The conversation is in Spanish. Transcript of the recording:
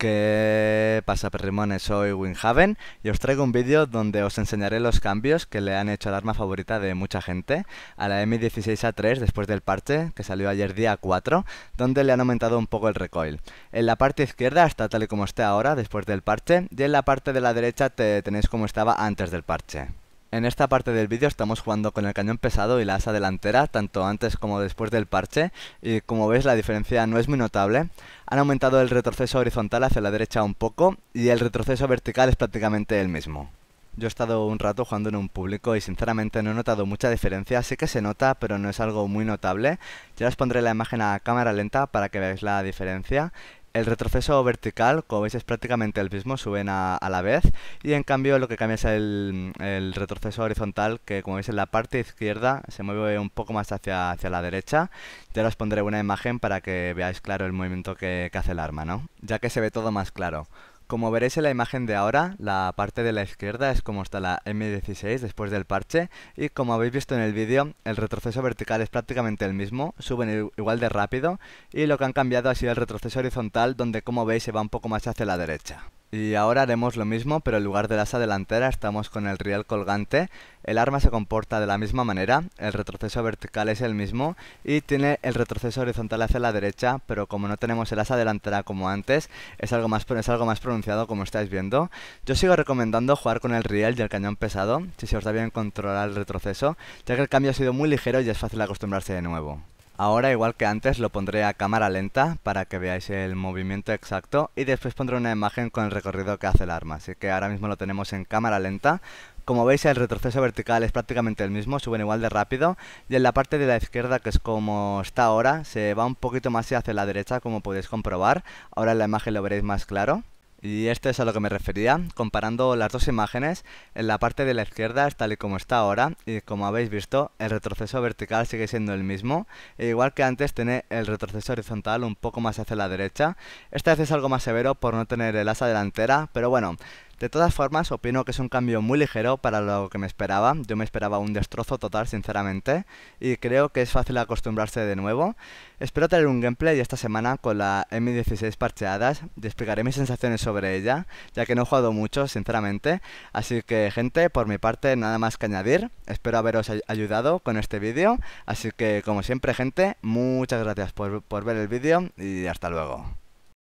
¿Qué pasa perrimones? Soy Winhaven y os traigo un vídeo donde os enseñaré los cambios que le han hecho al arma favorita de mucha gente a la M16A3 después del parche que salió ayer día 4 donde le han aumentado un poco el recoil. En la parte izquierda está tal y como esté ahora después del parche y en la parte de la derecha te tenéis como estaba antes del parche. En esta parte del vídeo estamos jugando con el cañón pesado y la asa delantera, tanto antes como después del parche, y como veis la diferencia no es muy notable. Han aumentado el retroceso horizontal hacia la derecha un poco, y el retroceso vertical es prácticamente el mismo. Yo he estado un rato jugando en un público y sinceramente no he notado mucha diferencia, sí que se nota, pero no es algo muy notable. Ya os pondré la imagen a cámara lenta para que veáis la diferencia. El retroceso vertical, como veis, es prácticamente el mismo, suben a, la vez. Y en cambio lo que cambia es el, retroceso horizontal, que como veis en la parte izquierda se mueve un poco más hacia, hacia la derecha. Ya os pondré una imagen para que veáis claro el movimiento que, hace el arma, ¿no? Ya que se ve todo más claro. Como veréis en la imagen de ahora, la parte de la izquierda es como está la M16 después del parche y como habéis visto en el vídeo, el retroceso vertical es prácticamente el mismo, suben igual de rápido y lo que han cambiado ha sido el retroceso horizontal donde como veis se va un poco más hacia la derecha. Y ahora haremos lo mismo, pero en lugar del asa delantera estamos con el riel colgante. El arma se comporta de la misma manera, el retroceso vertical es el mismo y tiene el retroceso horizontal hacia la derecha, pero como no tenemos el asa delantera como antes, es algo más, es algo más pronunciado como estáis viendo. Yo sigo recomendando jugar con el riel y el cañón pesado, si se os da bien controlar el retroceso, ya que el cambio ha sido muy ligero y es fácil acostumbrarse de nuevo. Ahora, igual que antes, lo pondré a cámara lenta para que veáis el movimiento exacto y después pondré una imagen con el recorrido que hace el arma. Así que ahora mismo lo tenemos en cámara lenta. Como veis, el retroceso vertical es prácticamente el mismo, suben igual de rápido y en la parte de la izquierda, que es como está ahora, se va un poquito más hacia la derecha como podéis comprobar. Ahora en la imagen lo veréis más claro. Y esto es a lo que me refería, comparando las dos imágenes, en la parte de la izquierda es tal y como está ahora, y como habéis visto, el retroceso vertical sigue siendo el mismo, e igual que antes tiene el retroceso horizontal un poco más hacia la derecha, esta vez es algo más severo por no tener el asa delantera, pero bueno, de todas formas, opino que es un cambio muy ligero para lo que me esperaba. Yo me esperaba un destrozo total, sinceramente, y creo que es fácil acostumbrarse de nuevo. Espero tener un gameplay esta semana con la M16 parcheadas y explicaré mis sensaciones sobre ella, ya que no he jugado mucho, sinceramente. Así que, gente, por mi parte, nada más que añadir. Espero haberos ayudado con este vídeo. Así que, como siempre, gente, muchas gracias por, por ver el vídeo y hasta luego.